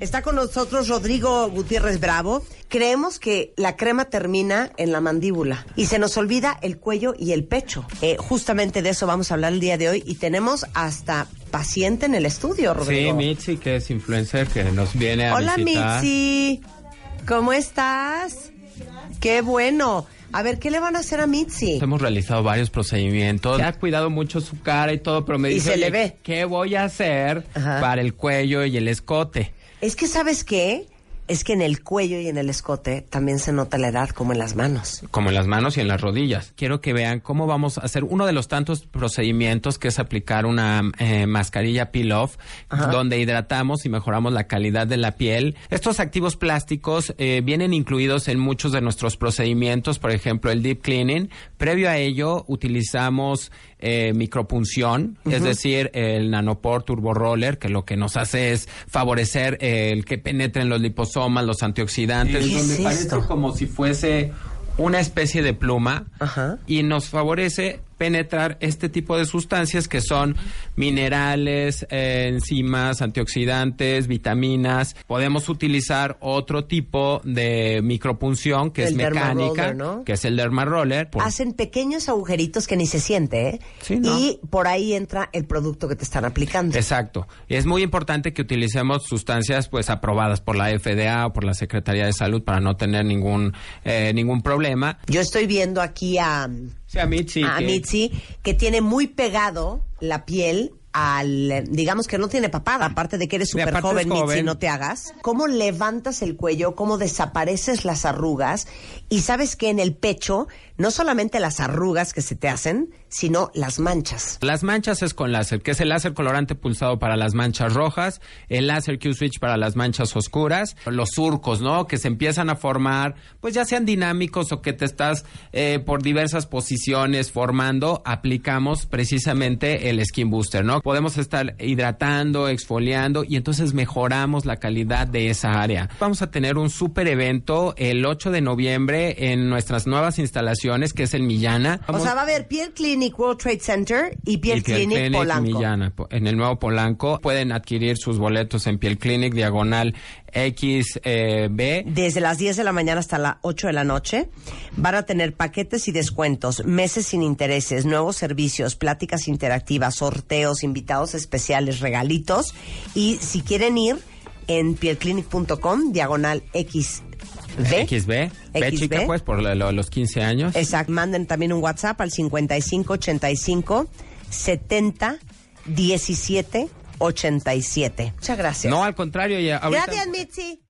Está con nosotros Rodrigo Gutiérrez Bravo. Creemos que la crema termina en la mandíbula y se nos olvida el cuello y el pecho. Eh, justamente de eso vamos a hablar el día de hoy y tenemos hasta paciente en el estudio, Rodrigo. Sí, Mitzi, que es influencer que nos viene a Hola, Mitzi. ¿Cómo estás? Qué bueno. A ver, ¿qué le van a hacer a Mitzi? Hemos realizado varios procedimientos. Ha cuidado mucho su cara y todo, pero me dice... ¿Qué voy a hacer para el cuello y el escote? Es que, ¿sabes qué? Es que en el cuello y en el escote también se nota la edad, como en las manos. Como en las manos y en las rodillas. Quiero que vean cómo vamos a hacer uno de los tantos procedimientos que es aplicar una eh, mascarilla peel-off, donde hidratamos y mejoramos la calidad de la piel. Estos activos plásticos eh, vienen incluidos en muchos de nuestros procedimientos, por ejemplo, el deep cleaning, Previo a ello, utilizamos eh, micropunción, es decir, el nanoport turbo roller, que lo que nos hace es favorecer eh, el que penetren los liposomas, los antioxidantes, donde parece como si fuese una especie de pluma y nos favorece penetrar este tipo de sustancias que son minerales, enzimas, antioxidantes, vitaminas. Podemos utilizar otro tipo de micropunción que es mecánica, que es el dermaroller. roller. Hacen pequeños agujeritos que ni se siente ¿eh? y por ahí entra el producto que te están aplicando. Exacto. Es muy importante que utilicemos sustancias pues aprobadas por la FDA o por la Secretaría de Salud para no tener ningún eh, ningún problema. Yo estoy viendo aquí a Sí, a Michi. A que... que tiene muy pegado la piel digamos que no tiene papada, ah. aparte de que eres súper joven, joven. si no te hagas, cómo levantas el cuello, cómo desapareces las arrugas y sabes que en el pecho no solamente las arrugas que se te hacen, sino las manchas. Las manchas es con láser, que es el láser colorante pulsado para las manchas rojas, el láser Q-switch para las manchas oscuras, los surcos, ¿no? Que se empiezan a formar, pues ya sean dinámicos o que te estás eh, por diversas posiciones formando, aplicamos precisamente el Skin Booster, ¿no? podemos estar hidratando, exfoliando y entonces mejoramos la calidad de esa área. Vamos a tener un super evento el 8 de noviembre en nuestras nuevas instalaciones que es el Millana. o sea, va a haber Piel Clinic World Trade Center y Piel, Clinic, Polanco. en el nuevo Polanco pueden adquirir sus boletos en Piel Clinic diagonal XB. Eh, Desde las 10 de la mañana hasta las 8 de la noche van a tener paquetes y descuentos, meses sin intereses, nuevos servicios, pláticas interactivas, sorteos, invitaciones invitados especiales, regalitos. Y si quieren ir, en pielclinic.com, diagonal XB. XB. Ve, chica, pues, por los 15 años. Exacto. Manden también un WhatsApp al 5585 70 17 87. Muchas gracias. No, al contrario, ya. Gracias, Mitzi.